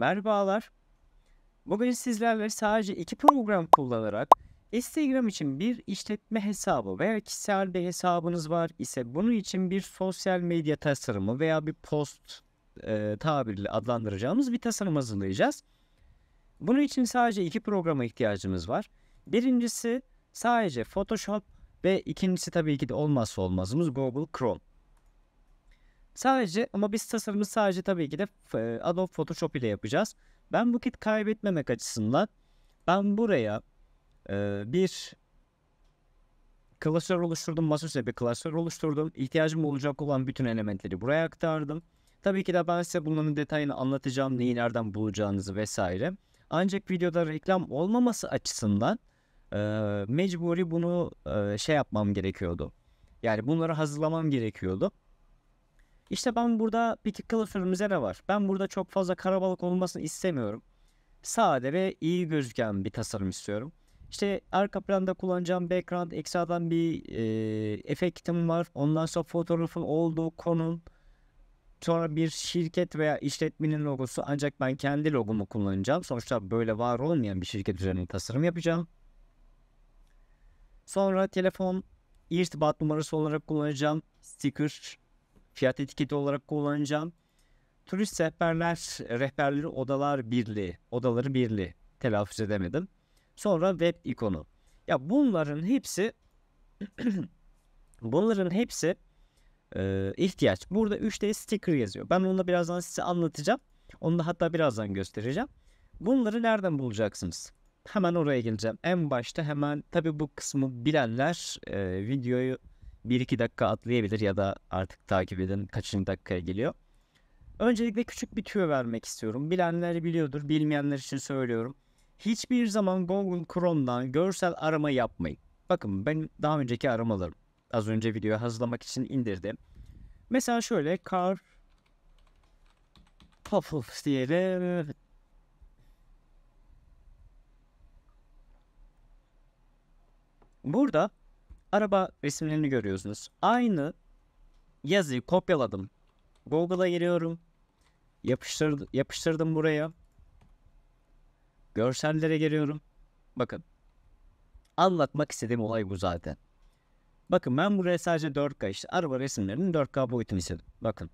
Merhabalar. Bugün sizlerle sadece iki program kullanarak Instagram için bir işletme hesabı veya kişisel bir hesabınız var ise bunun için bir sosyal medya tasarımı veya bir post e, tabirle adlandıracağımız bir tasarım hazırlayacağız. Bunun için sadece iki programa ihtiyacımız var. Birincisi sadece Photoshop ve ikincisi tabii ki de olmazsa olmazımız Google Chrome. Sadece ama biz tasarımı sadece tabii ki de Adobe Photoshop ile yapacağız. Ben bu kit kaybetmemek açısından ben buraya e, bir klasör oluşturdum. Masaüstü bir klasör oluşturdum. İhtiyacım olacak olan bütün elementleri buraya aktardım. Tabii ki de ben size bunların detayını anlatacağım. Neyi nereden bulacağınızı vesaire. Ancak videoda reklam olmaması açısından e, mecburi bunu e, şey yapmam gerekiyordu. Yani bunları hazırlamam gerekiyordu. İşte ben burada Pitikkala sürümüze ne var? Ben burada çok fazla karabalık olmasını istemiyorum. Sade ve iyi gözüken bir tasarım istiyorum. İşte arka planda kullanacağım background ekstradan bir e, efektim var. Ondan sonra fotoğrafın olduğu konum. Sonra bir şirket veya işletmenin logosu ancak ben kendi logomu kullanacağım. Sonuçta böyle var olmayan bir şirket üzerine tasarım yapacağım. Sonra telefon irtibat numarası olarak kullanacağım sticker fiyat etiketi olarak kullanacağım. Turist rehberler, rehberleri odalar birliği, odaları birliği telaffuz edemedim. Sonra web ikonu. Ya bunların hepsi bunların hepsi e, ihtiyaç. Burada 3D sticker yazıyor. Ben onu birazdan size anlatacağım. Onu da hatta birazdan göstereceğim. Bunları nereden bulacaksınız? Hemen oraya geleceğim. En başta hemen tabii bu kısmı bilenler e, videoyu 1-2 dakika atlayabilir ya da artık takip edin kaçıncı dakikaya geliyor. Öncelikle küçük bir tüyo vermek istiyorum. Bilenler biliyordur, bilmeyenler için söylüyorum. Hiçbir zaman Google Chrome'dan görsel arama yapmayın. Bakın ben daha önceki aramalarım. Az önce video hazırlamak için indirdim. Mesela şöyle kar Puffles diyelim. Burada araba resimlerini görüyorsunuz. Aynı yazıyı kopyaladım. Google'a giriyorum. Yapıştır, yapıştırdım buraya. Görsellere geliyorum. Bakın. Anlatmak istediğim olay bu zaten. Bakın ben buraya sadece 4K işte araba resimlerinin 4K boyutunu istedim. Bakın.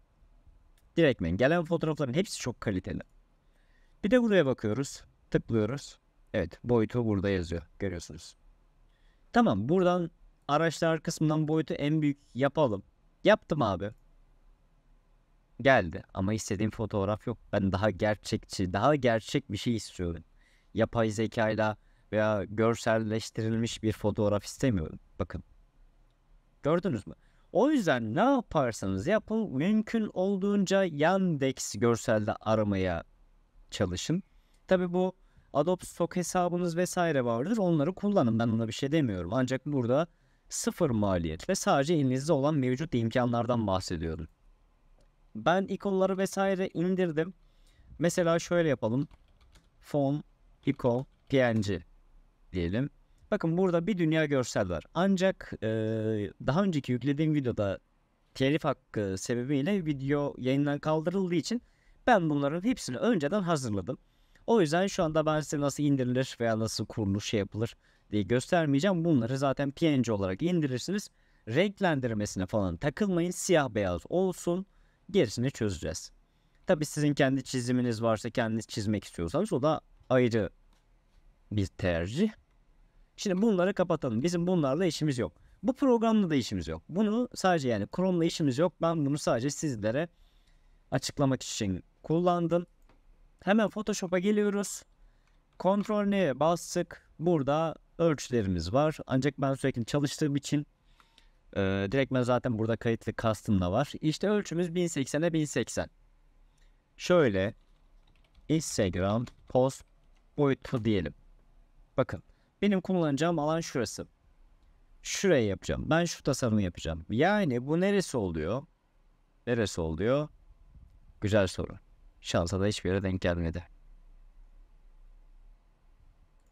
Direktmen gelen fotoğrafların hepsi çok kaliteli. Bir de buraya bakıyoruz. Tıklıyoruz. Evet boyutu burada yazıyor. Görüyorsunuz. Tamam buradan araçlar kısmından boyutu en büyük yapalım. Yaptım abi. Geldi ama istediğim fotoğraf yok. Ben daha gerçekçi, daha gerçek bir şey istiyorum. Yapay zekayla veya görselleştirilmiş bir fotoğraf istemiyorum. Bakın. Gördünüz mü? O yüzden ne yaparsanız yapın mümkün olduğunca Yandex görselde aramaya çalışın. Tabi bu Adobe Stock hesabınız vesaire vardır. Onları kullanın. Ben ona bir şey demiyorum. Ancak burada sıfır maliyet ve sadece elinizde olan mevcut imkanlardan bahsediyorum. Ben ikonları vesaire indirdim. Mesela şöyle yapalım. Fon, icon, png diyelim. Bakın burada bir dünya görsel var. Ancak e, daha önceki yüklediğim videoda telif hakkı sebebiyle video yayından kaldırıldığı için ben bunların hepsini önceden hazırladım. O yüzden şu anda ben size nasıl indirilir veya nasıl kurulur şey yapılır diye göstermeyeceğim. Bunları zaten PNG olarak indirirsiniz. Renklendirmesine falan takılmayın. Siyah beyaz olsun. Gerisini çözeceğiz. Tabi sizin kendi çiziminiz varsa kendiniz çizmek istiyorsanız o da ayrı bir tercih. Şimdi bunları kapatalım. Bizim bunlarla işimiz yok. Bu programla da işimiz yok. Bunu sadece yani Chrome'la işimiz yok. Ben bunu sadece sizlere açıklamak için kullandım. Hemen Photoshop'a geliyoruz. Ctrl N'ye bastık. Burada ölçülerimiz var. Ancak ben sürekli çalıştığım için e, direkt ben zaten burada kayıtlı custom'la var. İşte ölçümüz 1080'e 1080. Şöyle Instagram post boyutu diyelim. Bakın benim kullanacağım alan şurası. Şuraya yapacağım. Ben şu tasarımı yapacağım. Yani bu neresi oluyor? Neresi oluyor? Güzel soru. Şansa da hiçbir yere denk gelmedi.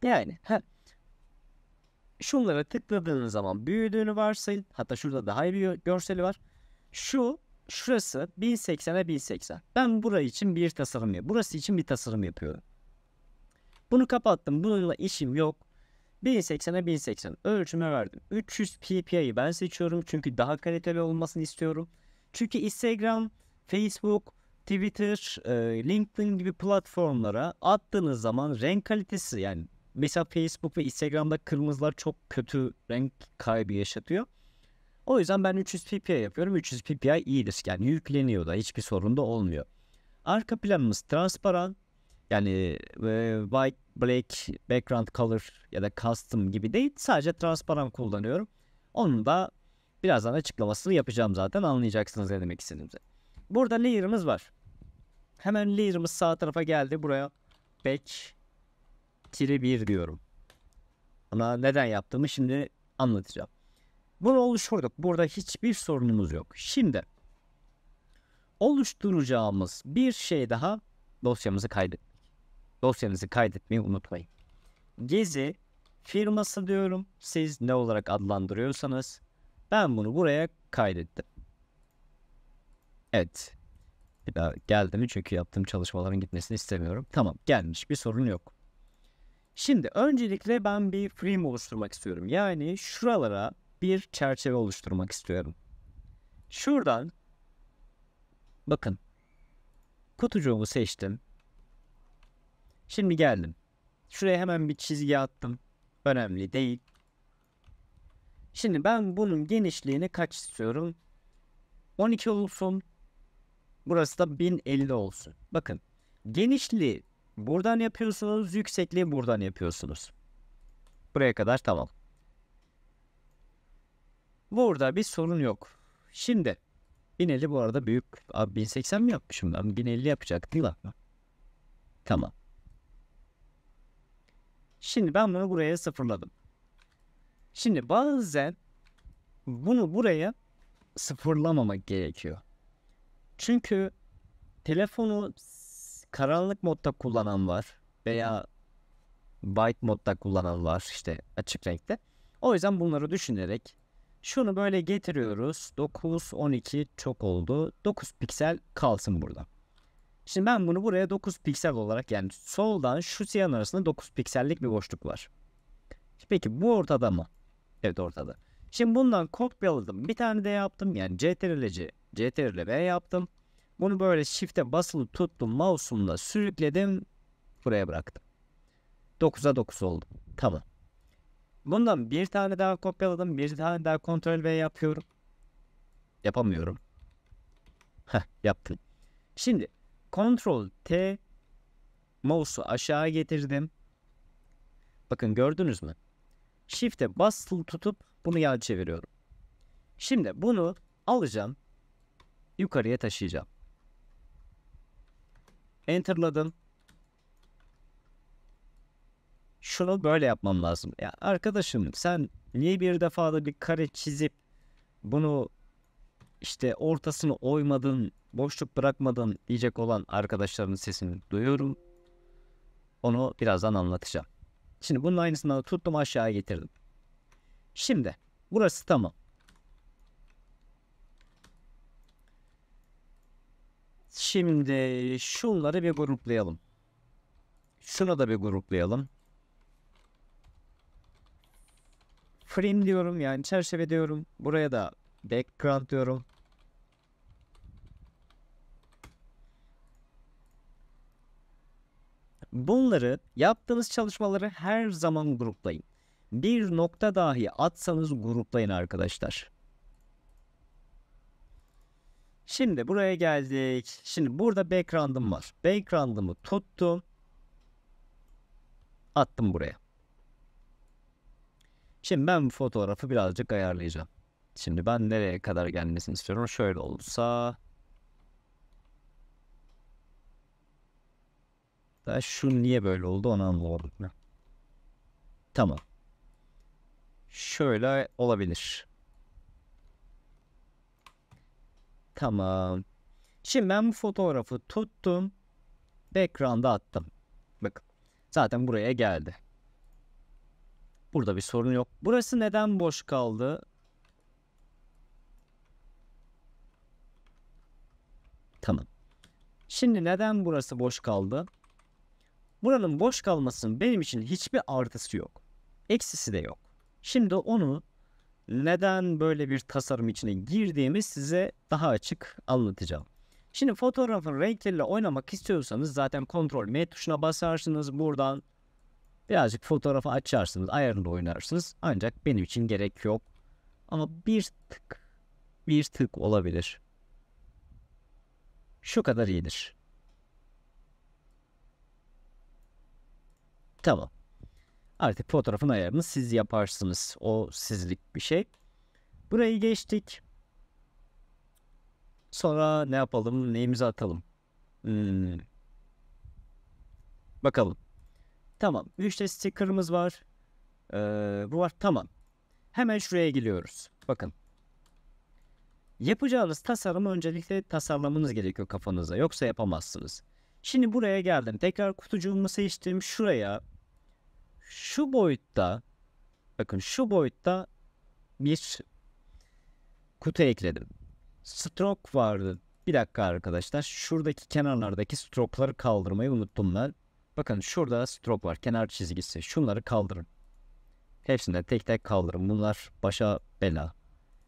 Yani heh, şunlara tıkladığınız zaman büyüdüğünü varsayın. Hatta şurada daha iyi bir görseli var. Şu şurası 1080'e 1080. Ben burayı için bir tasarım yapıyorum. Burası için bir tasarım yapıyorum. Bunu kapattım. Bununla işim yok. 1080'e 1080 ölçüme verdim. 300 ppi'yi ben seçiyorum çünkü daha kaliteli olmasını istiyorum. Çünkü Instagram, Facebook, Twitter, e, LinkedIn gibi platformlara attığınız zaman renk kalitesi yani mesela Facebook ve Instagram'da kırmızılar çok kötü renk kaybı yaşatıyor. O yüzden ben 300 ppi yapıyorum. 300 ppi iyidir. Yani yükleniyor da hiçbir sorun da olmuyor. Arka planımız transparan. Yani e, white, black, background color ya da custom gibi değil. Sadece transparan kullanıyorum. Onun da birazdan açıklamasını yapacağım zaten. Anlayacaksınız ne demek istediğimizi. Burada layer'ımız var. Hemen layer'ımız sağ tarafa geldi. Buraya back tire 1 diyorum. Ama neden yaptığımı şimdi anlatacağım. Bunu oluşturduk. Burada hiçbir sorunumuz yok. Şimdi oluşturacağımız bir şey daha dosyamızı kaydetmek. Dosyanızı kaydetmeyi unutmayın. Gezi firması diyorum. Siz ne olarak adlandırıyorsanız ben bunu buraya kaydettim. Evet. Bir daha geldi mi çünkü yaptığım çalışmaların gitmesini istemiyorum. Tamam gelmiş bir sorun yok. Şimdi öncelikle ben bir frame oluşturmak istiyorum. Yani şuralara bir çerçeve oluşturmak istiyorum. Şuradan bakın kutucuğumu seçtim. Şimdi geldim. Şuraya hemen bir çizgi attım. Önemli değil. Şimdi ben bunun genişliğini kaç istiyorum? 12 olsun. Burası da 1050 olsun. Bakın genişliği Buradan yapıyorsunuz. Yüksekliği buradan yapıyorsunuz. Buraya kadar tamam. Burada bir sorun yok. Şimdi 1050 bu arada büyük. Abi 1080 mi yapmışım ben? 1050 yapacak değil mi? Tamam. Şimdi ben bunu buraya sıfırladım. Şimdi bazen bunu buraya sıfırlamamak gerekiyor. Çünkü telefonu karanlık modda kullanan var veya white modda kullanan var işte açık renkte. O yüzden bunları düşünerek şunu böyle getiriyoruz. 9, 12 çok oldu. 9 piksel kalsın burada. Şimdi ben bunu buraya 9 piksel olarak yani soldan şu siyahın arasında 9 piksellik bir boşluk var. Peki bu ortada mı? Evet ortada. Şimdi bundan kopyaladım. Bir tane de yaptım. Yani CTRL-C, CTRL-V yaptım. Bunu böyle shift'e basılı tuttum. Mouse'umla sürükledim. Buraya bıraktım. 9'a 9 oldu. Tamam. Bundan bir tane daha kopyaladım. Bir tane daha kontrol V yapıyorum. Yapamıyorum. Heh yaptım. Şimdi kontrol T mouse'u aşağı getirdim. Bakın gördünüz mü? Shift'e basılı tutup bunu yan çeviriyorum. Şimdi bunu alacağım. Yukarıya taşıyacağım. Enter'ladım. Şunu böyle yapmam lazım. Ya arkadaşım sen niye bir defada bir kare çizip bunu işte ortasını oymadın, boşluk bırakmadın diyecek olan arkadaşların sesini duyuyorum. Onu birazdan anlatacağım. Şimdi bunun aynısını tuttum aşağıya getirdim. Şimdi burası tamam. Şimdi şunları bir gruplayalım. Şunu da bir gruplayalım. Frame diyorum yani çerçeve diyorum. Buraya da background diyorum. Bunları yaptığınız çalışmaları her zaman gruplayın. Bir nokta dahi atsanız gruplayın arkadaşlar. Şimdi buraya geldik. Şimdi burada background'ım var. Background'ımı tuttum. Attım buraya. Şimdi ben bu fotoğrafı birazcık ayarlayacağım. Şimdi ben nereye kadar gelmesini istiyorum. Şöyle olursa Daha şu niye böyle oldu onu anlamadım. Tamam. Şöyle olabilir. Tamam. Şimdi ben bu fotoğrafı tuttum ve ekranda attım. Bak, zaten buraya geldi. Burada bir sorun yok. Burası neden boş kaldı? Tamam. Şimdi neden burası boş kaldı? Buranın boş kalmasının benim için hiçbir artısı yok. Eksisi de yok. Şimdi onu neden böyle bir tasarım içine girdiğimi size daha açık anlatacağım. Şimdi fotoğrafın renkleriyle oynamak istiyorsanız zaten kontrol M tuşuna basarsınız. Buradan birazcık fotoğrafı açarsınız. ayarını oynarsınız. Ancak benim için gerek yok. Ama bir tık bir tık olabilir. Şu kadar iyidir. Tamam. Artık fotoğrafın ayarını siz yaparsınız. O sizlik bir şey. Burayı geçtik. Sonra ne yapalım? Neyimizi atalım? Hmm. Bakalım. Tamam. 3 de sticker'ımız var. Ee, bu var. Tamam. Hemen şuraya geliyoruz. Bakın. Yapacağınız tasarımı öncelikle tasarlamanız gerekiyor kafanıza. Yoksa yapamazsınız. Şimdi buraya geldim. Tekrar kutucuğumu seçtim. Şuraya şu boyutta bakın şu boyutta bir kutu ekledim. Stroke vardı. Bir dakika arkadaşlar. Şuradaki kenarlardaki stroke'ları kaldırmayı unuttum ben. Bakın şurada stroke var. Kenar çizgisi. Şunları kaldırın. Hepsini de tek tek kaldırın. Bunlar başa bela.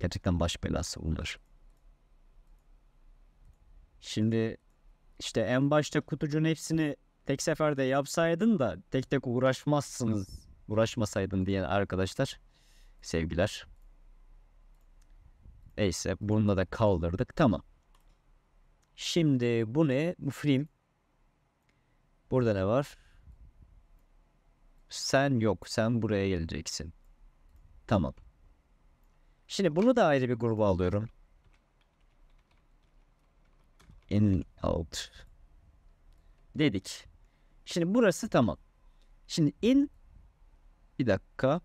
Gerçekten baş belası bunlar. Şimdi işte en başta kutucun hepsini tek seferde yapsaydın da tek tek uğraşmazsınız. Uğraşmasaydın diye arkadaşlar sevgiler. Neyse bununla da kaldırdık tamam. Şimdi bu ne? Bu film. Burada ne var? Sen yok. Sen buraya geleceksin. Tamam. Şimdi bunu da ayrı bir gruba alıyorum. In out dedik. Şimdi burası tamam. Şimdi in bir dakika.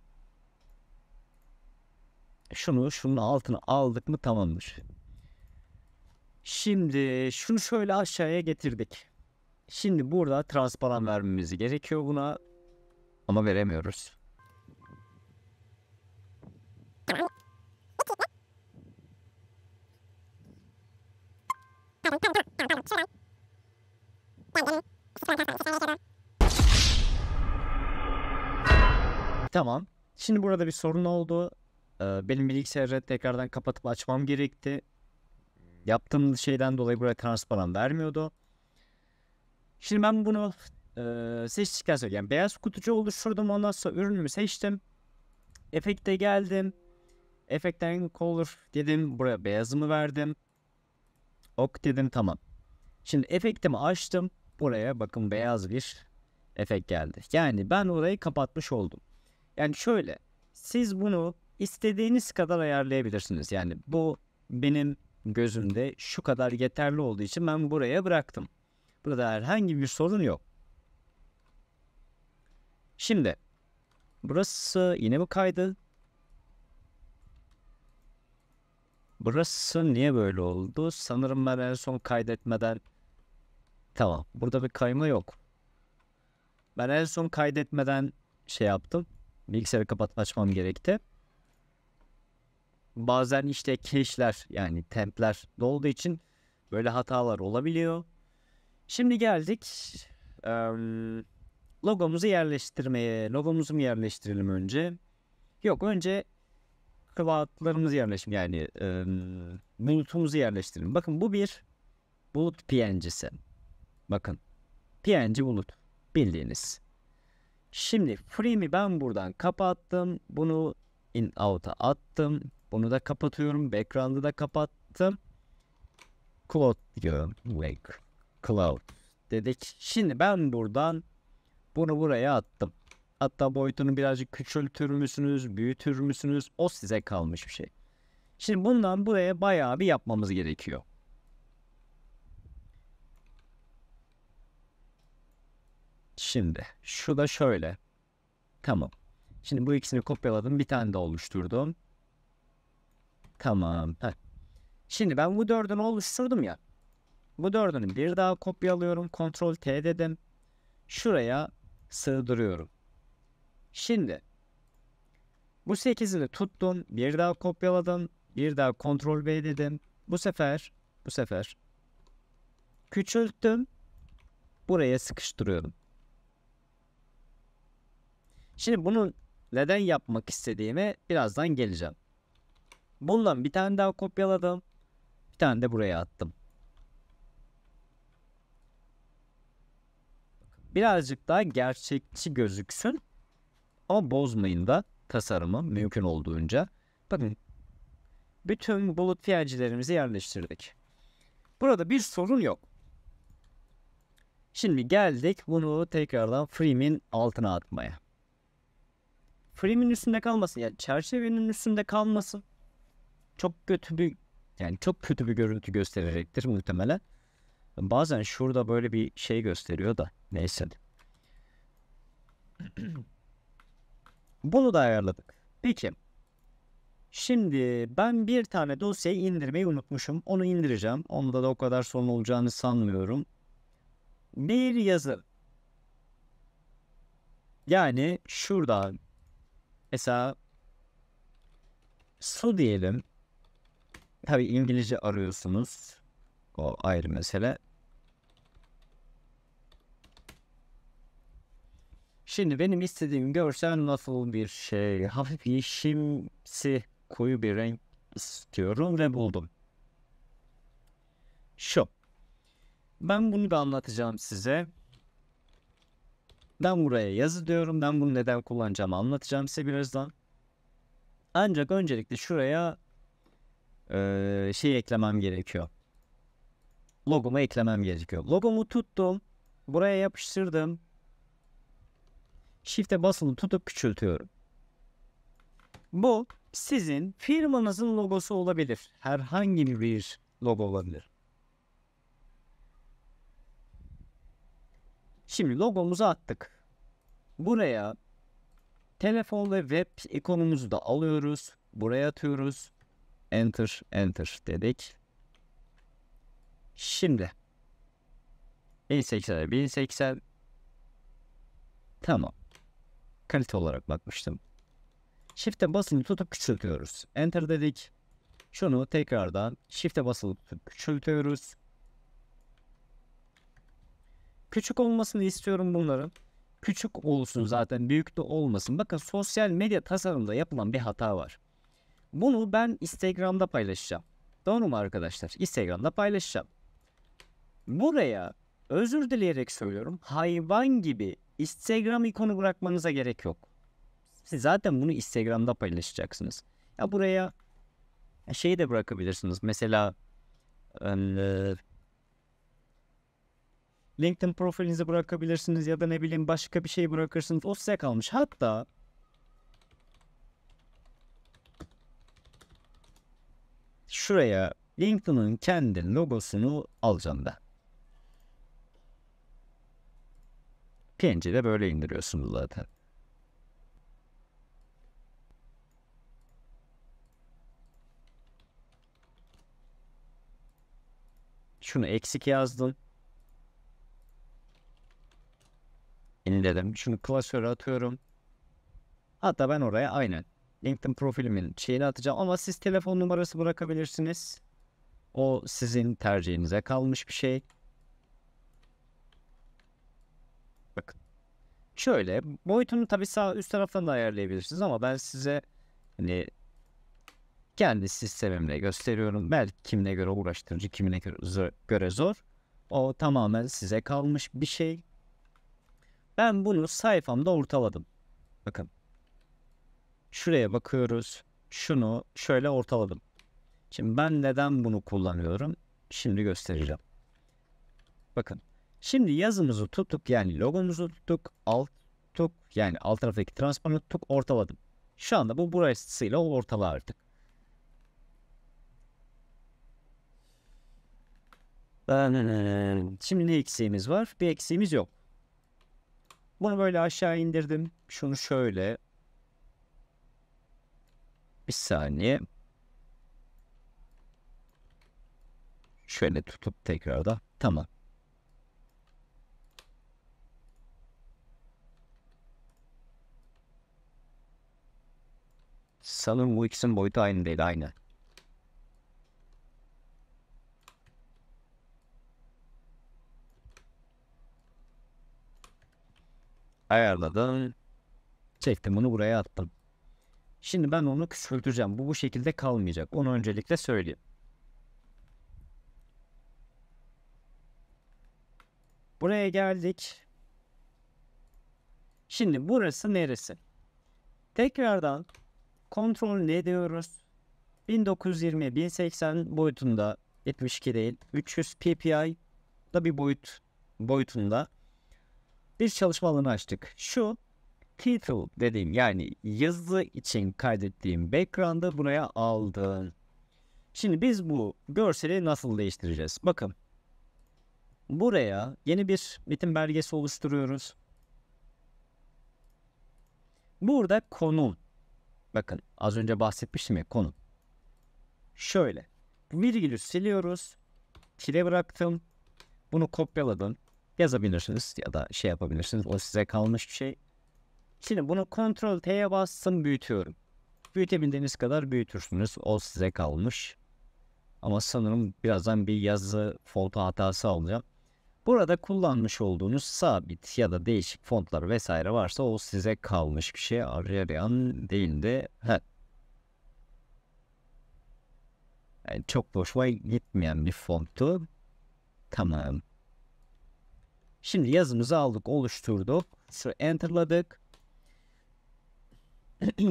Şunu şunun altına aldık mı tamamdır. Şimdi şunu şöyle aşağıya getirdik. Şimdi burada transparan vermemiz gerekiyor buna. Ama veremiyoruz. Tamam. Şimdi burada bir sorun oldu. Ee, benim bilgisayarı tekrardan kapatıp açmam gerekti. Yaptığım şeyden dolayı buraya transparan vermiyordu. Şimdi ben bunu e, seçtikten sonra yani beyaz kutucu oluşturdum. Ondan sonra ürünümü seçtim. Efekte geldim. Efekten color dedim. Buraya beyazımı verdim. Ok dedim tamam. Şimdi efektimi açtım oraya bakın beyaz bir efekt geldi. Yani ben orayı kapatmış oldum. Yani şöyle siz bunu istediğiniz kadar ayarlayabilirsiniz. Yani bu benim gözümde şu kadar yeterli olduğu için ben buraya bıraktım. Burada herhangi bir sorun yok. Şimdi burası yine bu kaydı. Burası niye böyle oldu? Sanırım ben en son kaydetmeden Tamam. Burada bir kayma yok. Ben en son kaydetmeden şey yaptım. Bilgisayarı kapat açmam gerekti. Bazen işte keşler yani templer dolduğu için böyle hatalar olabiliyor. Şimdi geldik ee, logomuzu yerleştirmeye. Logomuzu mu yerleştirelim önce? Yok önce cloud'larımızı yerleşim yani e, bulutumuzu yerleştirelim. Bakın bu bir bulut PNG'si. Bakın PNG bulut bildiğiniz. Şimdi frame'i ben buradan kapattım. Bunu in out'a attım. Bunu da kapatıyorum. Background'ı da kapattım. Cloud diyorum. Wake. Cloud dedik. Şimdi ben buradan bunu buraya attım. Hatta boyutunu birazcık küçültür müsünüz, büyütür müsünüz? O size kalmış bir şey. Şimdi bundan buraya bayağı bir yapmamız gerekiyor. Şimdi şu da şöyle. Tamam. Şimdi bu ikisini kopyaladım. Bir tane de oluşturdum. Tamam. Heh. Şimdi ben bu dördünü oluşturdum ya. Bu dördünü bir daha kopyalıyorum. Ctrl T dedim. Şuraya sığdırıyorum. Şimdi bu sekizini tuttum. Bir daha kopyaladım. Bir daha Ctrl V dedim. Bu sefer bu sefer küçülttüm. Buraya sıkıştırıyorum. Şimdi bunu neden yapmak istediğime birazdan geleceğim. Bundan bir tane daha kopyaladım. Bir tane de buraya attım. Birazcık daha gerçekçi gözüksün. Ama bozmayın da tasarımı mümkün olduğunca. Bakın bütün bulut PNG'lerimizi yerleştirdik. Burada bir sorun yok. Şimdi geldik bunu tekrardan Freemi'nin altına atmaya frame'in üstünde kalmasın. Yani çerçevenin üstünde kalmasın. Çok kötü bir yani çok kötü bir görüntü gösterecektir muhtemelen. Bazen şurada böyle bir şey gösteriyor da neyse. Bunu da ayarladık. Peki. Şimdi ben bir tane dosyayı indirmeyi unutmuşum. Onu indireceğim. Onda da o kadar sorun olacağını sanmıyorum. Bir yazı. Yani şurada Mesela su diyelim. Tabi İngilizce arıyorsunuz. O ayrı mesele. Şimdi benim istediğim görsel nasıl bir şey? Hafif yeşimsi koyu bir renk istiyorum ve buldum. Şu. Ben bunu da anlatacağım size. Ben buraya yazı diyorum. Ben bunu neden kullanacağımı anlatacağım size birazdan. Ancak öncelikle şuraya e, şey eklemem gerekiyor. Logomu eklemem gerekiyor. Logomu tuttum. Buraya yapıştırdım. Shift'e basılı tutup küçültüyorum. Bu sizin firmanızın logosu olabilir. Herhangi bir logo olabilir. Şimdi logomuzu attık. Buraya telefon ve web ikonumuzu da alıyoruz. Buraya atıyoruz. Enter, enter dedik. Şimdi 1080'e 1080 Tamam. Kalite olarak bakmıştım. Shift'e basılı tutup küçültüyoruz. Enter dedik. Şunu tekrardan Shift'e basılı tutup küçültüyoruz. Küçük olmasını istiyorum bunların. Küçük olsun zaten büyük de olmasın. Bakın sosyal medya tasarımında yapılan bir hata var. Bunu ben Instagram'da paylaşacağım. Doğru mu arkadaşlar? Instagram'da paylaşacağım. Buraya özür dileyerek söylüyorum. Hayvan gibi Instagram ikonu bırakmanıza gerek yok. Siz zaten bunu Instagram'da paylaşacaksınız. Ya buraya şeyi de bırakabilirsiniz. Mesela LinkedIn profilinizi bırakabilirsiniz ya da ne bileyim başka bir şey bırakırsınız. O size kalmış. Hatta şuraya LinkedIn'ın kendi logosunu alacağım da. PNG'de böyle indiriyorsunuz zaten. Şunu eksik yazdım. yeniledim. Şunu klasöre atıyorum. Hatta ben oraya aynen LinkedIn profilimin şeyini atacağım ama siz telefon numarası bırakabilirsiniz. O sizin tercihinize kalmış bir şey. Bakın. Şöyle boyutunu tabii sağ üst taraftan da ayarlayabilirsiniz ama ben size hani kendi sistemimle gösteriyorum. Belki kimine göre uğraştırıcı, kimine göre zor. O tamamen size kalmış bir şey. Ben bunu sayfamda ortaladım. Bakın. Şuraya bakıyoruz. Şunu şöyle ortaladım. Şimdi ben neden bunu kullanıyorum? Şimdi göstereceğim. Bakın. Şimdi yazımızı tuttuk yani logomuzu tuttuk. Alt tuttuk yani alt taraftaki transparanı tuttuk ortaladım. Şu anda bu burasıyla ortala artık. Şimdi ne eksiğimiz var? Bir eksiğimiz yok. Bunu böyle aşağı indirdim. Şunu şöyle. Bir saniye. Şöyle tutup tekrar da tamam. Sanırım bu ikisinin boyutu aynı değil aynı. ayarladım. Çektim Onu buraya attım. Şimdi ben onu küçülteceğim. Bu bu şekilde kalmayacak. Onu öncelikle söyleyeyim. Buraya geldik. Şimdi burası neresi? Tekrardan kontrol ne diyoruz? 1920 1080 boyutunda 72 değil 300 ppi da bir boyut boyutunda bir çalışma alanı açtık. Şu title dediğim yani yazı için kaydettiğim background'ı buraya aldım. Şimdi biz bu görseli nasıl değiştireceğiz? Bakın buraya yeni bir metin belgesi oluşturuyoruz. Burada konum. Bakın az önce bahsetmiştim ya konum. Şöyle. Virgülü siliyoruz. Tire bıraktım. Bunu kopyaladım yazabilirsiniz ya da şey yapabilirsiniz. O size kalmış bir şey. Şimdi bunu kontrol T'ye bastım büyütüyorum. Büyütebildiğiniz kadar büyütürsünüz. O size kalmış. Ama sanırım birazdan bir yazı font hatası alacağım. Burada kullanmış olduğunuz sabit ya da değişik fontlar vesaire varsa o size kalmış bir şey. Arayan değil de heh. Yani çok boşuma gitmeyen bir fonttu. Tamam. Şimdi yazımızı aldık, oluşturduk. Şu enterladık.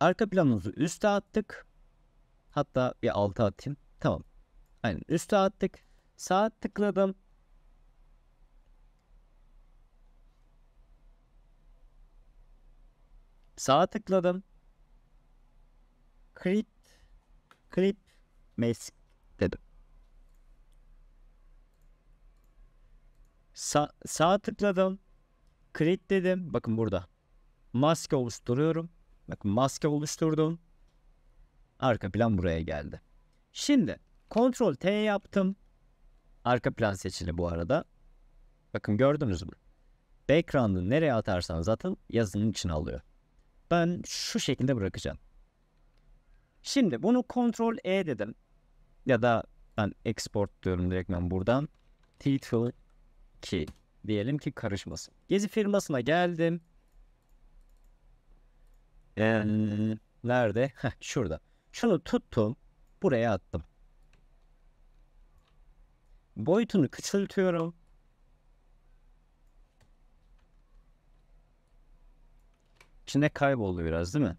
Arka planımızı üste attık. Hatta bir alta atayım. Tamam. Aynen üste attık. Sağa tıkladım. Sağa tıkladım. Clip, clip, mask Sa sağa tıkladım. Create dedim. Bakın burada. Maske oluşturuyorum. Bakın maske oluşturdum. Arka plan buraya geldi. Şimdi Ctrl T yaptım. Arka plan seçili bu arada. Bakın gördünüz mü? Background'ı nereye atarsanız atın yazının içine alıyor. Ben şu şekilde bırakacağım. Şimdi bunu Ctrl E dedim. Ya da ben export diyorum direktmen buradan. Title ki diyelim ki karışmasın. Gezi firmasına geldim. Ee, nerede? Heh, şurada. Şunu tuttum. Buraya attım. Boyutunu küçültüyorum. İçinde kayboldu biraz değil mi?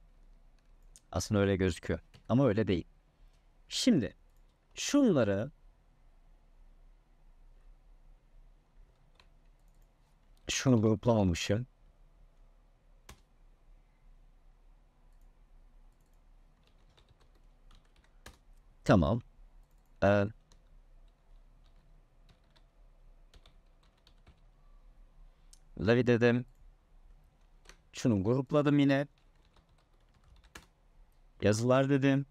Aslında öyle gözüküyor. Ama öyle değil. Şimdi şunları şunu gruplamamışım. Tamam. Ee, Lavi dedim. Şunu grupladım yine. Yazılar dedim.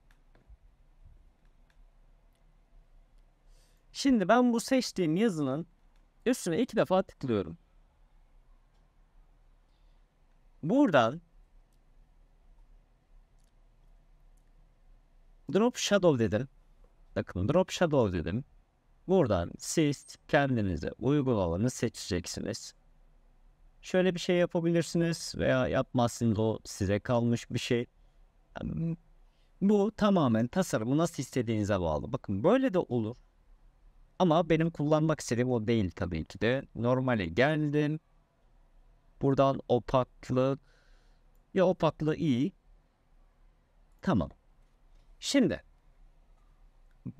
Şimdi ben bu seçtiğim yazının üstüne iki defa tıklıyorum. Buradan Drop Shadow dedim. Bakın Drop Shadow dedim. Buradan siz kendinize uygun olanı seçeceksiniz. Şöyle bir şey yapabilirsiniz veya yapmazsınız o size kalmış bir şey. Yani bu tamamen tasarımı nasıl istediğinize bağlı. Bakın böyle de olur. Ama benim kullanmak istediğim o değil tabii ki de. Normale geldim. Buradan opaklı. Ya opaklı iyi. Tamam. Şimdi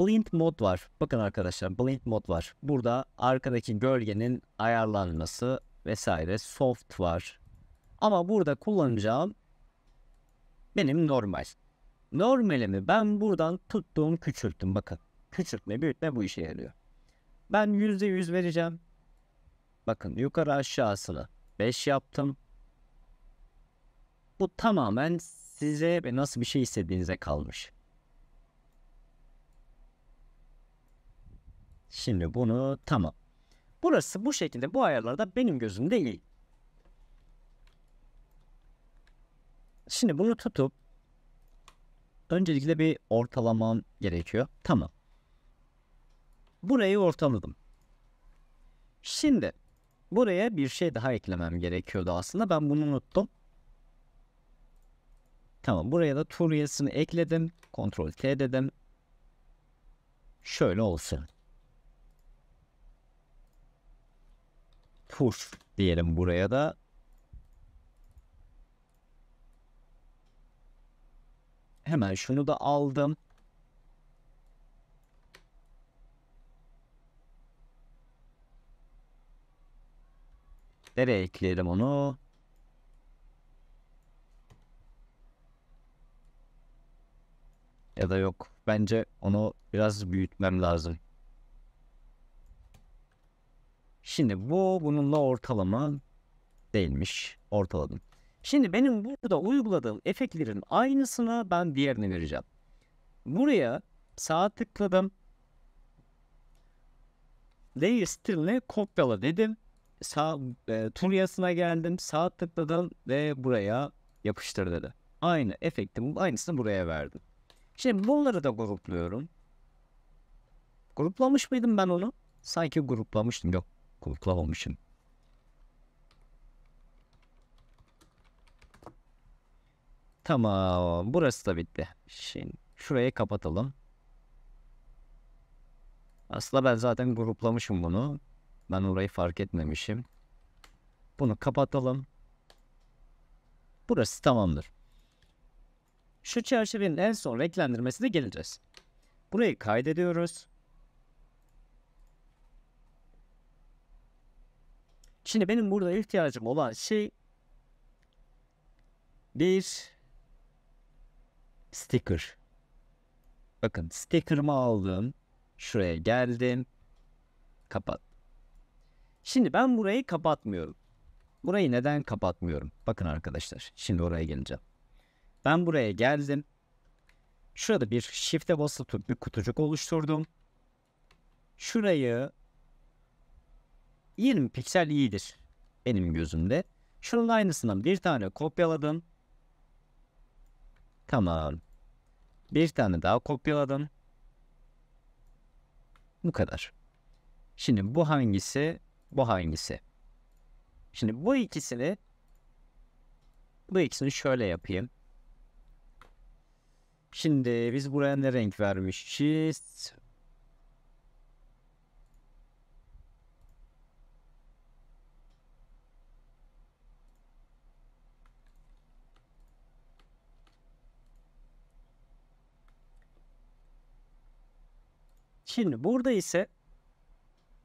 Blind mod var. Bakın arkadaşlar blind mod var. Burada arkadaki gölgenin ayarlanması vesaire soft var. Ama burada kullanacağım benim normal. Normalimi ben buradan tuttuğum küçülttüm bakın. Küçültme büyütme bu işe yarıyor. Ben %100 vereceğim. Bakın yukarı aşağısını. 5 yaptım. Bu tamamen size ve nasıl bir şey istediğinize kalmış. Şimdi bunu tamam. Burası bu şekilde bu ayarlarda benim gözümde iyi. Şimdi bunu tutup öncelikle bir ortalamam gerekiyor. Tamam. Burayı ortaladım. Şimdi Buraya bir şey daha eklemem gerekiyordu aslında. Ben bunu unuttum. Tamam buraya da Turiyes'ini ekledim. Ctrl T dedim. Şöyle olsun. Push diyelim buraya da. Hemen şunu da aldım. Nereye ekleyelim onu? Ya da yok. Bence onu biraz büyütmem lazım. Şimdi bu bununla ortalama değilmiş. Ortaladım. Şimdi benim burada uyguladığım efektlerin aynısını ben diğerine vereceğim. Buraya sağa tıkladım. Layer stiline kopyala dedim sağ e, tur geldim. Sağ tıkladım ve buraya yapıştır dedi. Aynı efektin aynısını buraya verdim. Şimdi bunları da grupluyorum. Gruplamış mıydım ben onu? Sanki gruplamıştım. Yok gruplamamışım. Tamam. Burası da bitti. Şimdi şurayı kapatalım. Aslında ben zaten gruplamışım bunu. Ben orayı fark etmemişim. Bunu kapatalım. Burası tamamdır. Şu çerçevenin en son renklendirmesine geleceğiz. Burayı kaydediyoruz. Şimdi benim burada ihtiyacım olan şey bir sticker. Bakın sticker'ımı aldım. Şuraya geldim. Kapat. Şimdi ben burayı kapatmıyorum. Burayı neden kapatmıyorum? Bakın arkadaşlar şimdi oraya geleceğim. Ben buraya geldim. Şurada bir shift'e basıp bir kutucuk oluşturdum. Şurayı 20 piksel iyidir benim gözümde. Şunun aynısından bir tane kopyaladım. Tamam. Bir tane daha kopyaladım. Bu kadar. Şimdi bu hangisi? Bu hangisi? Şimdi bu ikisini bu ikisini şöyle yapayım. Şimdi biz buraya ne renk vermişiz? Şimdi burada ise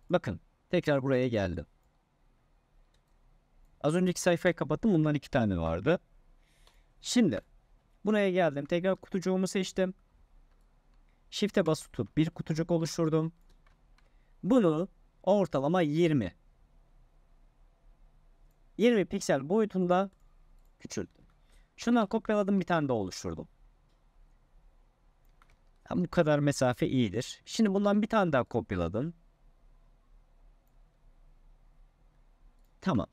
bakın Tekrar buraya geldim. Az önceki sayfayı kapattım. Bundan iki tane vardı. Şimdi buraya geldim. Tekrar kutucuğumu seçtim. Shift'e bas tutup bir kutucuk oluşturdum. Bunu ortalama 20 20 piksel boyutunda küçülttüm. Şundan kopyaladım bir tane de oluşturdum. Yani bu kadar mesafe iyidir. Şimdi bundan bir tane daha kopyaladım. Tamam.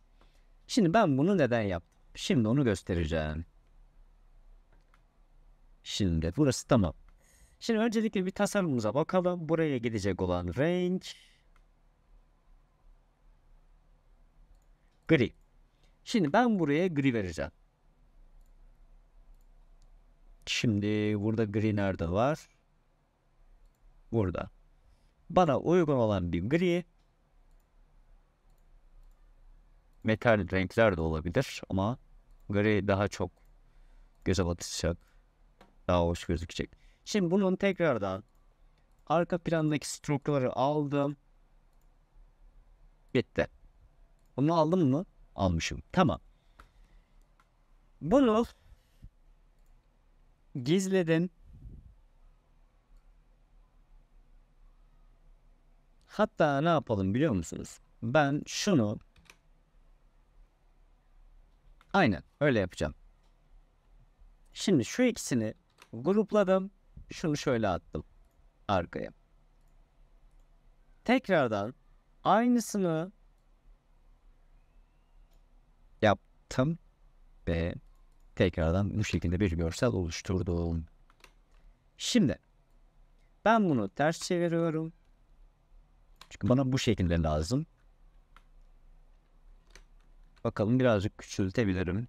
Şimdi ben bunu neden yaptım? Şimdi onu göstereceğim. Şimdi burası tamam. Şimdi öncelikle bir tasarımımıza bakalım. Buraya gidecek olan renk gri. Şimdi ben buraya gri vereceğim. Şimdi burada gri nerede var? Burada. Bana uygun olan bir gri metal renkler de olabilir ama gri daha çok göze batacak. Daha hoş gözükecek. Şimdi bunun tekrardan arka plandaki strokları aldım. Bitti. Bunu aldım mı? Almışım. Tamam. Bunu gizledin. Hatta ne yapalım biliyor musunuz? Ben şunu Aynen öyle yapacağım. Şimdi şu ikisini grupladım. Şunu şöyle attım arkaya. Tekrardan aynısını yaptım ve tekrardan bu şekilde bir görsel oluşturdum. Şimdi ben bunu ters çeviriyorum. Çünkü bana bu şekilde lazım. Bakalım birazcık küçültebilirim.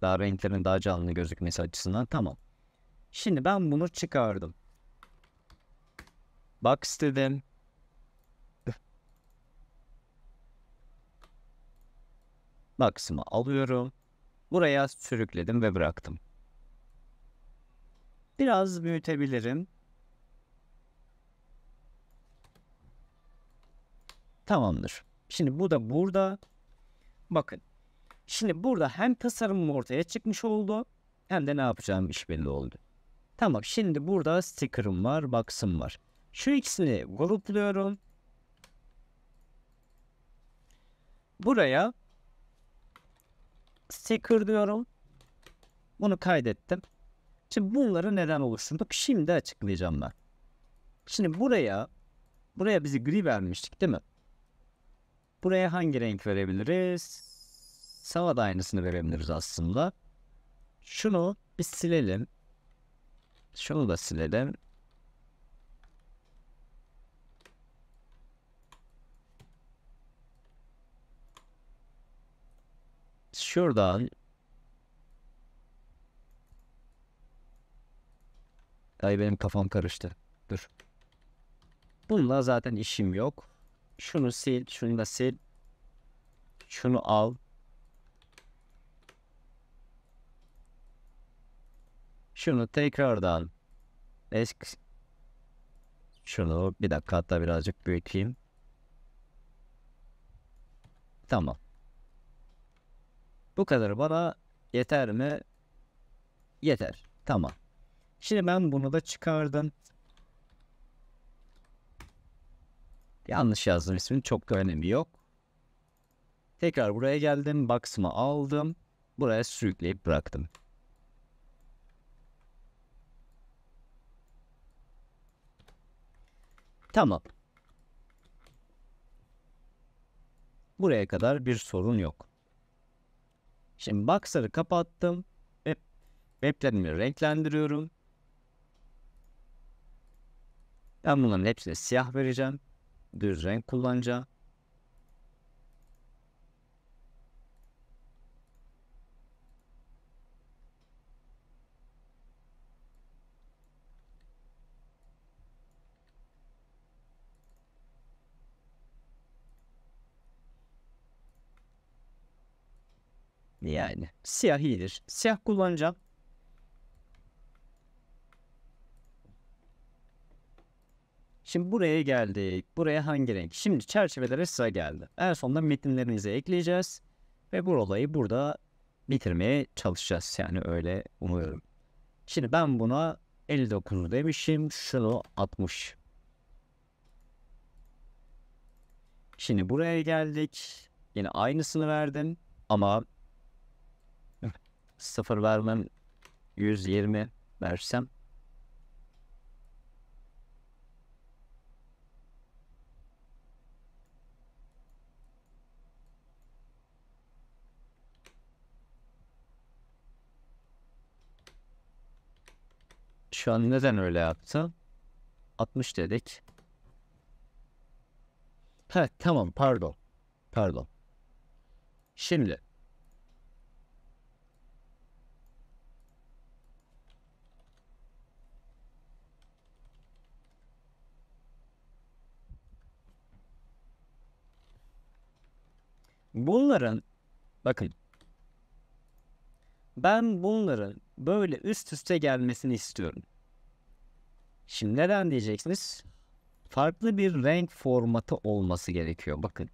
Daha renklerin daha canlı gözükmesi açısından tamam. Şimdi ben bunu çıkardım. Box dedim. Box'ımı alıyorum. Buraya sürükledim ve bıraktım. Biraz büyütebilirim. Tamamdır. Şimdi bu da burada. Bakın. Şimdi burada hem tasarımım ortaya çıkmış oldu hem de ne yapacağım iş belli oldu. Tamam şimdi burada sticker'ım var, box'ım var. Şu ikisini grupluyorum. Buraya sticker diyorum. Bunu kaydettim. Şimdi bunları neden oluşturduk? Şimdi açıklayacağım ben. Şimdi buraya buraya bizi gri vermiştik değil mi? Buraya hangi renk verebiliriz? Sava da aynısını verebiliriz aslında. Şunu bir silelim. Şunu da silelim. Şuradan Ay benim kafam karıştı. Dur. Bununla zaten işim yok. Şunu sil, şunu da sil. Şunu al. Şunu tekrardan eski şunu bir dakika hatta birazcık büyüteyim. Tamam. Bu kadar bana yeter mi? Yeter. Tamam. Şimdi ben bunu da çıkardım. Yanlış yazdım ismini. Çok da önemi yok. Tekrar buraya geldim. Box'ımı aldım. Buraya sürükleyip bıraktım. Tamam. Buraya kadar bir sorun yok. Şimdi box'ları kapattım. Web, weblerimi renklendiriyorum. Ben bunların hepsine siyah vereceğim bir renk kullanacağım. Yani siyah iyidir. Siyah kullanacağım. Şimdi buraya geldik. Buraya hangi renk? Şimdi çerçevelere sıra geldi. En sonunda metinlerinizi ekleyeceğiz. Ve bu olayı burada bitirmeye çalışacağız. Yani öyle umuyorum. Şimdi ben buna 59 demişim. Şunu 60. Şimdi buraya geldik. Yine aynısını verdim. Ama 0 vermem 120 versem Şu an neden öyle yaptı? 60 dedik. Ha tamam pardon. Pardon. Şimdi Bunların bakın ben bunların böyle üst üste gelmesini istiyorum. Şimdi neden diyeceksiniz? Farklı bir renk formatı olması gerekiyor. Bakın.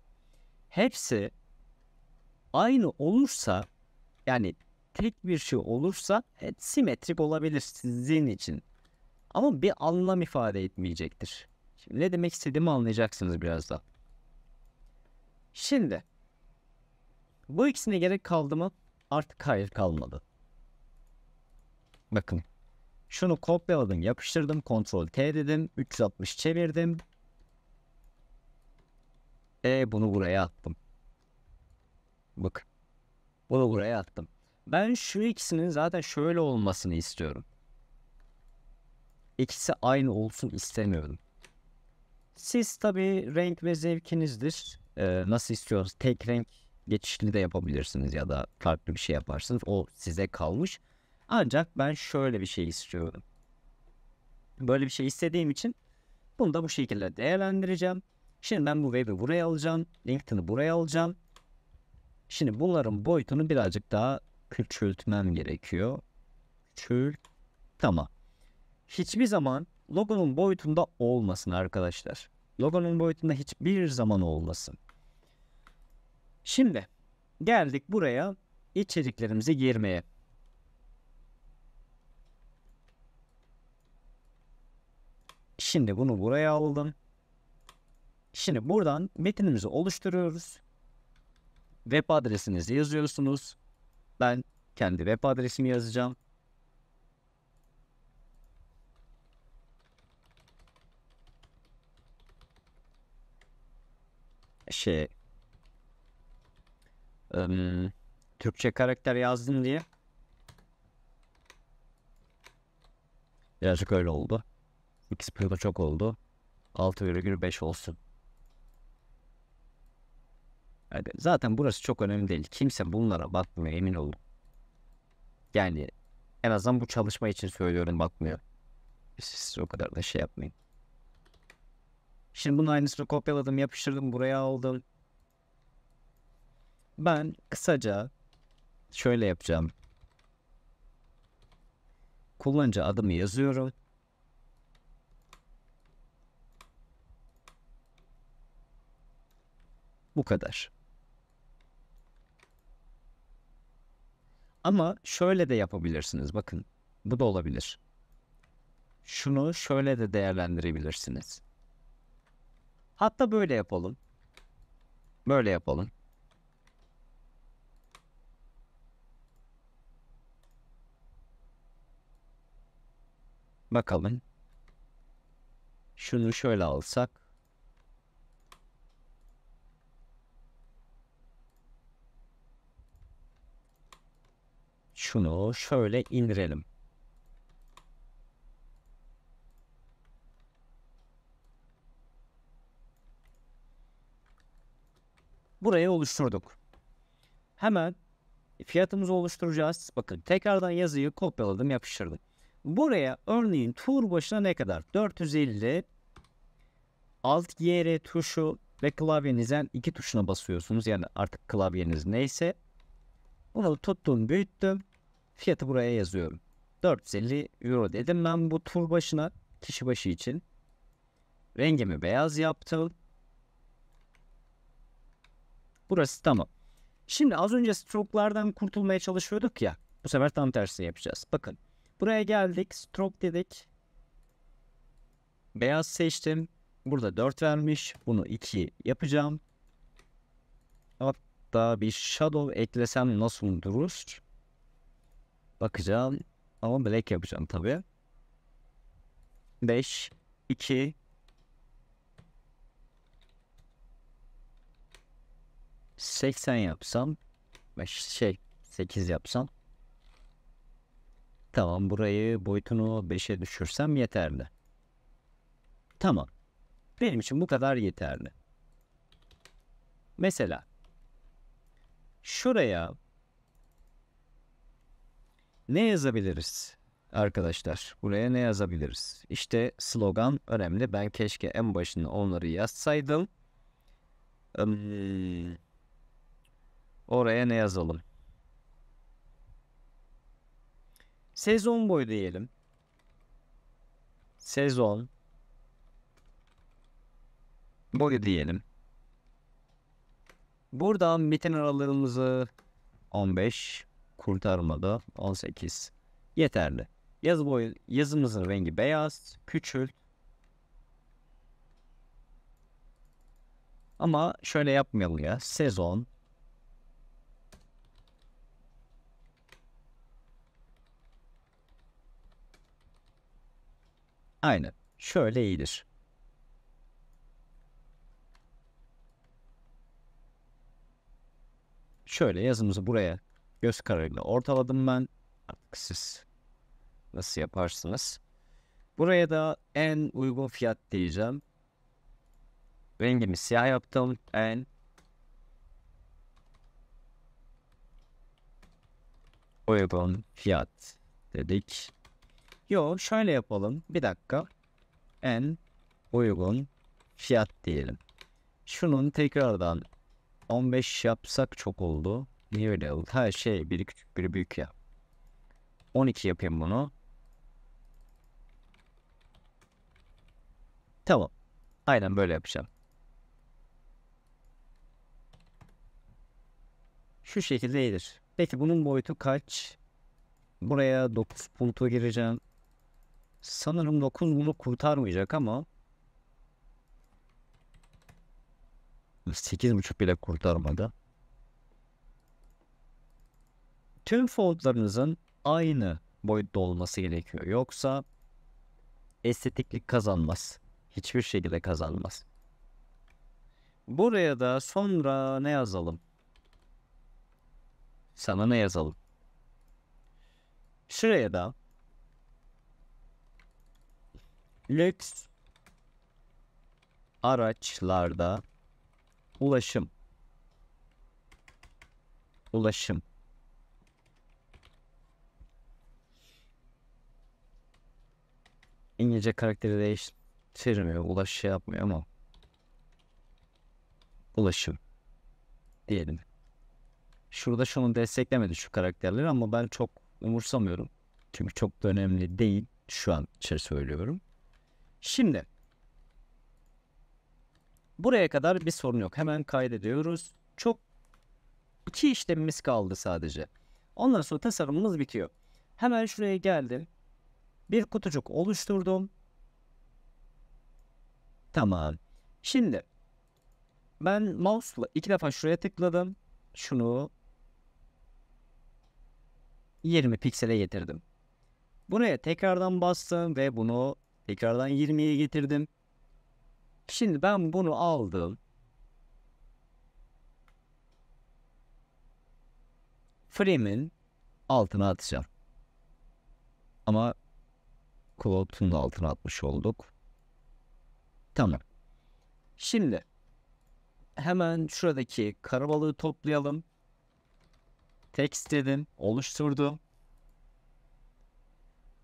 Hepsi aynı olursa yani tek bir şey olursa et simetrik olabilir sizin için. Ama bir anlam ifade etmeyecektir. Şimdi ne demek istediğimi anlayacaksınız birazdan. Şimdi bu ikisine gerek kaldı mı? Artık hayır kalmadı. Bakın şunu kopyaladım, yapıştırdım. Ctrl T dedim. 360 çevirdim. E bunu buraya attım. Bak. Bunu buraya attım. Ben şu ikisinin zaten şöyle olmasını istiyorum. İkisi aynı olsun istemiyorum. Siz tabi renk ve zevkinizdir. Ee, nasıl istiyorsanız tek renk geçişli de yapabilirsiniz ya da farklı bir şey yaparsınız. O size kalmış. Ancak ben şöyle bir şey istiyorum. Böyle bir şey istediğim için bunu da bu şekilde değerlendireceğim. Şimdi ben bu web'i buraya alacağım. LinkedIn'i buraya alacağım. Şimdi bunların boyutunu birazcık daha küçültmem gerekiyor. Küçült. Tamam. Hiçbir zaman logonun boyutunda olmasın arkadaşlar. Logonun boyutunda hiçbir zaman olmasın. Şimdi geldik buraya içeriklerimizi girmeye. Şimdi bunu buraya aldım. Şimdi buradan metinimizi oluşturuyoruz. Web adresinizi yazıyorsunuz. Ben kendi web adresimi yazacağım. Şey um, Türkçe karakter yazdım diye birazcık öyle oldu. X piyonu çok oldu. 6,5 olsun. Yani zaten burası çok önemli değil. Kimse bunlara bakmıyor emin olun. Yani en azından bu çalışma için söylüyorum bakmıyor. Siz o kadar da şey yapmayın. Şimdi bunun aynısını kopyaladım, yapıştırdım, buraya aldım. Ben kısaca şöyle yapacağım. Kullanıcı adımı yazıyorum. Bu kadar. Ama şöyle de yapabilirsiniz. Bakın bu da olabilir. Şunu şöyle de değerlendirebilirsiniz. Hatta böyle yapalım. Böyle yapalım. Bakalım. Şunu şöyle alsak. şunu şöyle indirelim. Buraya oluşturduk. Hemen fiyatımızı oluşturacağız. Bakın tekrardan yazıyı kopyaladım yapıştırdım. Buraya örneğin tur başına ne kadar? 450 Alt yere tuşu ve klavyenizden iki tuşuna basıyorsunuz. Yani artık klavyeniz neyse. Bunu tuttum büyüttüm. Fiyatı buraya yazıyorum. 450 euro dedim ben bu tur başına kişi başı için. Rengimi beyaz yaptım. Burası tamam. Şimdi az önce stroke'lardan kurtulmaya çalışıyorduk ya. Bu sefer tam tersi yapacağız. Bakın buraya geldik. Stroke dedik. Beyaz seçtim. Burada 4 vermiş. Bunu 2 yapacağım. Hatta bir shadow eklesem nasıl durur? Bakacağım. Ama black yapacağım tabii. 5, 2, 80 yapsam şey 8 yapsam tamam burayı boyutunu 5'e düşürsem yeterli. Tamam. Benim için bu kadar yeterli. Mesela şuraya ne yazabiliriz? Arkadaşlar buraya ne yazabiliriz? İşte slogan önemli. Ben keşke en başına onları yazsaydım. Hmm. Oraya ne yazalım? Sezon boyu diyelim. Sezon boyu diyelim. Buradan biten aralarımızı 15 kurtarmada 18. Yeterli. Yazı boyu yazımızın rengi beyaz. Küçült. Ama şöyle yapmayalım ya. Sezon. Aynen. Şöyle iyidir. Şöyle yazımızı buraya göz kararıyla ortaladım ben. Artık siz nasıl yaparsınız? Buraya da en uygun fiyat diyeceğim. Rengimi siyah yaptım. En uygun fiyat dedik. Yo şöyle yapalım. Bir dakika. En uygun fiyat diyelim. Şunun tekrardan 15 yapsak çok oldu. Niye öyle oldu? Ha şey biri küçük biri büyük ya. 12 yapayım bunu. Tamam. Aynen böyle yapacağım. Şu şekilde iyidir. Peki bunun boyutu kaç? Buraya 9 punto gireceğim. Sanırım 9 bunu kurtarmayacak ama 8.5 bile kurtarmadı tüm foldlarınızın aynı boyutta olması gerekiyor. Yoksa estetiklik kazanmaz. Hiçbir şekilde kazanmaz. Buraya da sonra ne yazalım? Sana ne yazalım? Şuraya da lüks araçlarda ulaşım ulaşım İngilizce karakteri değiştirmiyor. Ulaş şey yapmıyor ama. Ulaşım. Diyelim. Şurada şunu desteklemedi şu karakterleri ama ben çok umursamıyorum. Çünkü çok da önemli değil. Şu an içeri söylüyorum. Şimdi. Buraya kadar bir sorun yok. Hemen kaydediyoruz. Çok iki işlemimiz kaldı sadece. Ondan sonra tasarımımız bitiyor. Hemen şuraya geldim bir kutucuk oluşturdum. Tamam. Şimdi ben mouse'la iki defa şuraya tıkladım. Şunu 20 piksele getirdim. Buraya tekrardan bastım ve bunu tekrardan 20'ye getirdim. Şimdi ben bunu aldım. Frame'in altına atacağım. Ama Quote'un altına atmış olduk. Tamam. Şimdi hemen şuradaki karabalığı toplayalım. Text dedim. Oluşturdum.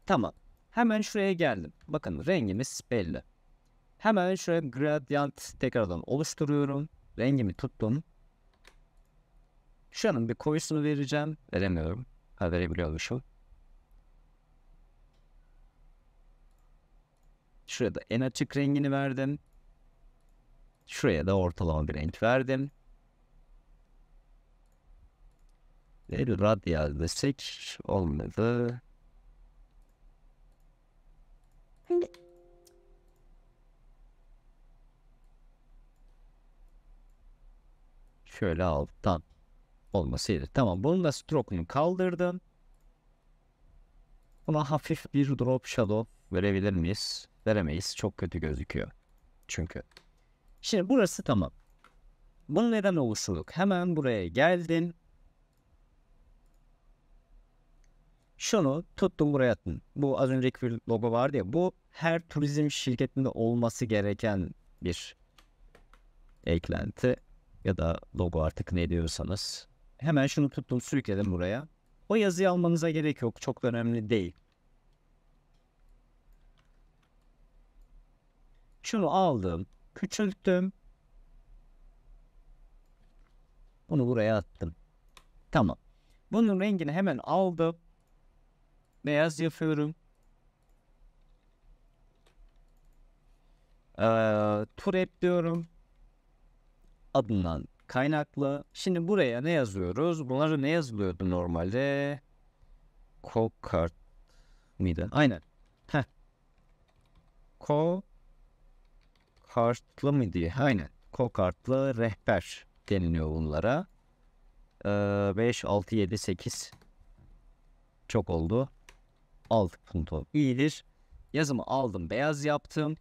Tamam. Hemen şuraya geldim. Bakın rengimiz belli. Hemen şuraya gradient tekrardan oluşturuyorum. Rengimi tuttum. Şuranın bir koyusunu vereceğim. Veremiyorum. Ha verebiliyormuşum. Şuraya da en açık rengini verdim. Şuraya da ortalama bir renk verdim. Ve radyal desek olmadı. Şöyle alttan olmasıydı. Tamam bunu da stroke'unu kaldırdım. Buna hafif bir drop shadow verebilir miyiz? veremeyiz. Çok kötü gözüküyor. Çünkü. Şimdi burası tamam. Bu neden olasılık? Hemen buraya geldin. Şunu tuttum buraya attın. Bu az önceki bir logo vardı ya. Bu her turizm şirketinde olması gereken bir eklenti ya da logo artık ne diyorsanız. Hemen şunu tuttum sürükledim buraya. O yazıyı almanıza gerek yok. Çok önemli değil. Şunu aldım. Küçülttüm. Bunu buraya attım. Tamam. Bunun rengini hemen aldım. Beyaz yapıyorum. Ee, turep diyorum. Adından kaynaklı. Şimdi buraya ne yazıyoruz? Bunlara ne yazılıyordu normalde? Call card mıydı? Aynen. Heh. Call Kokartlı mı diye? Aynen. Kokartlı rehber deniliyor bunlara. Ee, 5, 6, 7, 8 çok oldu. 6 punto iyidir. Yazımı aldım beyaz yaptım.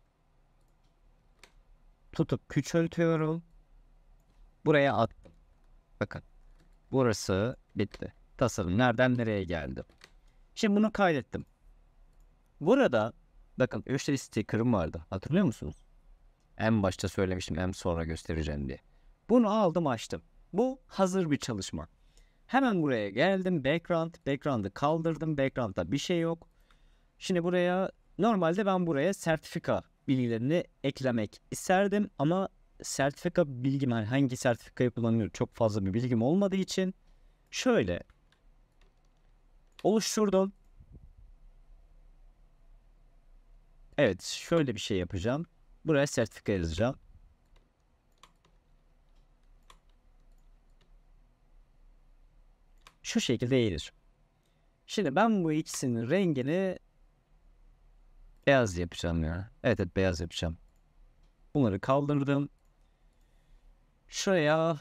Tutup küçültüyorum. Buraya attım. Bakın. Burası bitti. Tasarım nereden nereye geldi. Şimdi bunu kaydettim. Burada bakın 3 sticker'ım vardı. Hatırlıyor musunuz? En başta söylemiştim hem sonra göstereceğim diye. Bunu aldım açtım. Bu hazır bir çalışma. Hemen buraya geldim. Background. Background'ı kaldırdım. Background'da bir şey yok. Şimdi buraya normalde ben buraya sertifika bilgilerini eklemek isterdim ama sertifika bilgim yani hangi sertifikayı kullanıyorum çok fazla bir bilgim olmadığı için şöyle oluşturdum. Evet şöyle bir şey yapacağım. Buraya sertifika yazacağım. Şu şekilde eğilir. Şimdi ben bu ikisinin rengini beyaz yapacağım ya. Evet evet beyaz yapacağım. Bunları kaldırdım. Şuraya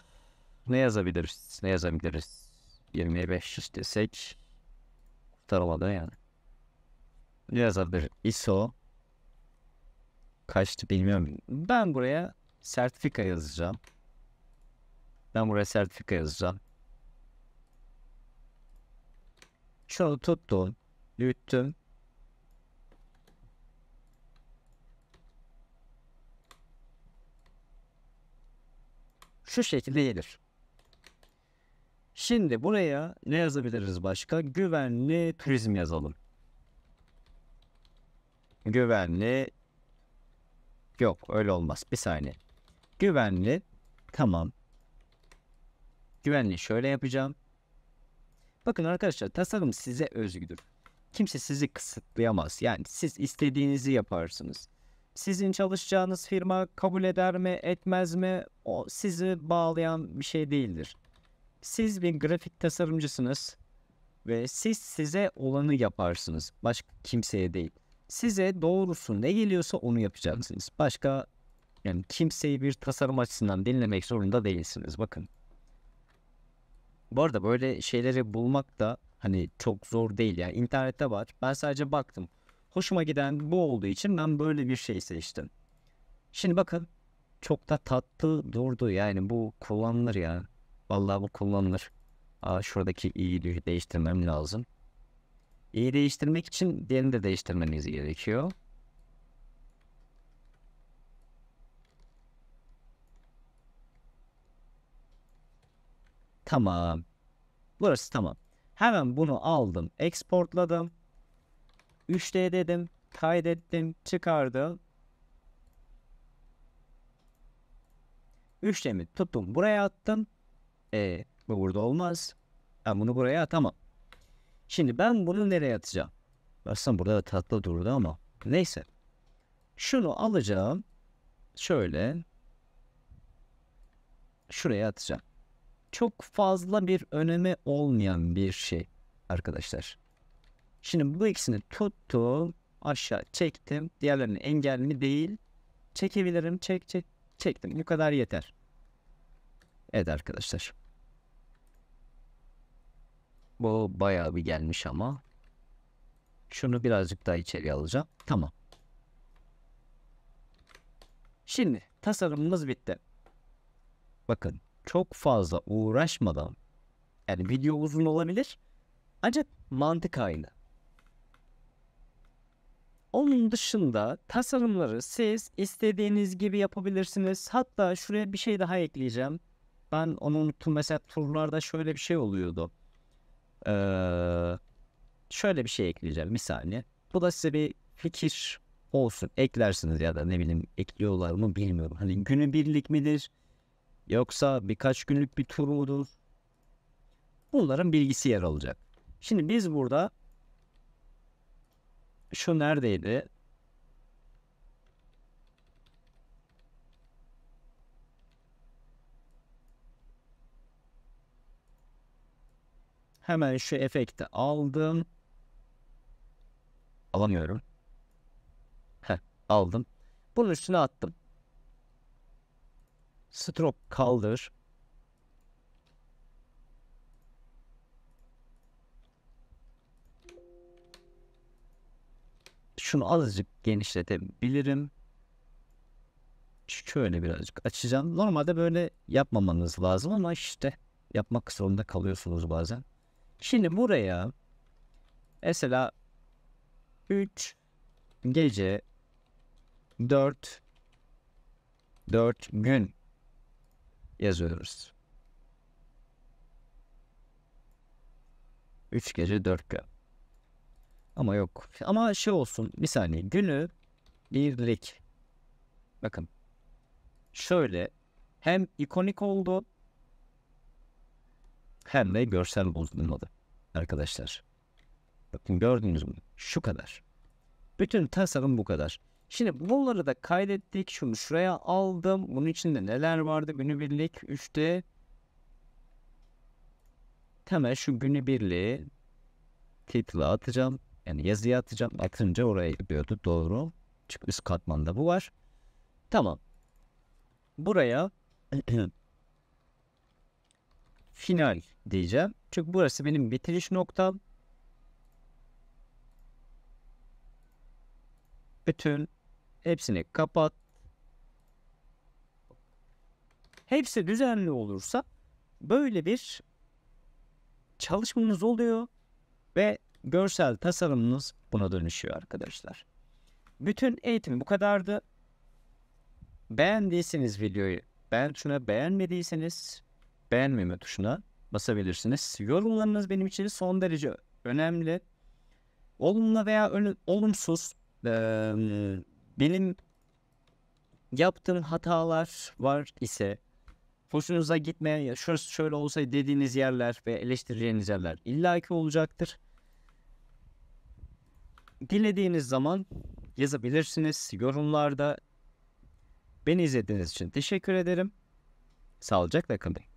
ne yazabiliriz? Ne yazabiliriz? 25 desek kurtaramadı yani. Ne yazabilir? ISO kaçtı bilmiyorum. Ben buraya sertifika yazacağım. Ben buraya sertifika yazacağım. Şunu tuttum. Büyüttüm. Şu şekilde gelir. Şimdi buraya ne yazabiliriz başka? Güvenli turizm yazalım. Güvenli Yok öyle olmaz. Bir saniye. Güvenli. Tamam. Güvenli şöyle yapacağım. Bakın arkadaşlar tasarım size özgüdür. Kimse sizi kısıtlayamaz. Yani siz istediğinizi yaparsınız. Sizin çalışacağınız firma kabul eder mi etmez mi o sizi bağlayan bir şey değildir. Siz bir grafik tasarımcısınız ve siz size olanı yaparsınız. Başka kimseye değil size doğrusu ne geliyorsa onu yapacaksınız. Başka yani kimseyi bir tasarım açısından dinlemek zorunda değilsiniz. Bakın. Bu arada böyle şeyleri bulmak da hani çok zor değil yani internette var. Ben sadece baktım. Hoşuma giden bu olduğu için ben böyle bir şey seçtim. Şimdi bakın çok da tatlı durdu yani bu kullanılır ya. Vallahi bu kullanılır. Aa, şuradaki iyiliği değiştirmem lazım. İyi değiştirmek için diğerini de değiştirmeniz gerekiyor. Tamam. Burası tamam. Hemen bunu aldım. Exportladım. 3D dedim. Kaydettim. Çıkardım. 3'temi tuttum buraya attım. E bu burada olmaz. Ben bunu buraya atamam. Şimdi ben bunu nereye atacağım? Aslında burada da tatlı durdu ama neyse. Şunu alacağım. Şöyle. Şuraya atacağım. Çok fazla bir önemi olmayan bir şey arkadaşlar. Şimdi bu ikisini tuttum. Aşağı çektim. Diğerlerini engelli değil. Çekebilirim. Çek çek. Çektim. Bu kadar yeter. Evet arkadaşlar. Bu bayağı bir gelmiş ama. Şunu birazcık daha içeri alacağım. Tamam. Şimdi tasarımımız bitti. Bakın çok fazla uğraşmadan yani video uzun olabilir ancak mantık aynı. Onun dışında tasarımları siz istediğiniz gibi yapabilirsiniz. Hatta şuraya bir şey daha ekleyeceğim. Ben onu unuttum. Mesela turlarda şöyle bir şey oluyordu. Ee, şöyle bir şey ekleyeceğim misali Bu da size bir fikir olsun. Eklersiniz ya da ne bileyim ekliyorlar mı bilmiyorum. Hani günü birlik midir? Yoksa birkaç günlük bir tur mudur? Bunların bilgisi yer alacak. Şimdi biz burada şu neredeydi? Hemen şu efekti aldım. Alamıyorum. Heh, aldım. Bunun üstüne attım. Strop kaldır. Şunu azıcık genişletebilirim. Şöyle birazcık açacağım. Normalde böyle yapmamanız lazım ama işte yapmak zorunda kalıyorsunuz bazen. Şimdi buraya mesela 3 gece 4 4 gün yazıyoruz. 3 gece 4 gün. Ama yok. Ama şey olsun bir saniye günü birlik. Bakın şöyle hem ikonik oldu hem görsel bozulmadı arkadaşlar. Bakın gördünüz mü? Şu kadar. Bütün tasarım bu kadar. Şimdi bunları da kaydettik. Şunu şuraya aldım. Bunun içinde neler vardı? Günübirlik 3'te hemen şu günübirliği title'a atacağım. Yani yazıya atacağım. Atınca oraya gidiyordu. Doğru. Çık üst katmanda bu var. Tamam. Buraya final diyeceğim. Çünkü burası benim bitiriş noktam. Bütün hepsini kapat. Hepsi düzenli olursa böyle bir çalışmanız oluyor ve görsel tasarımınız buna dönüşüyor arkadaşlar. Bütün eğitim bu kadardı. Beğendiyseniz videoyu ben tuşuna, beğenmediyseniz beğenmeme tuşuna basabilirsiniz. Yorumlarınız benim için son derece önemli. Olumlu veya olumsuz e, benim yaptığım hatalar var ise hoşunuza gitmeyen şurası şöyle olsaydı dediğiniz yerler ve eleştireceğiniz yerler illaki olacaktır. Dilediğiniz zaman yazabilirsiniz yorumlarda. Beni izlediğiniz için teşekkür ederim. Sağlıcakla kalın.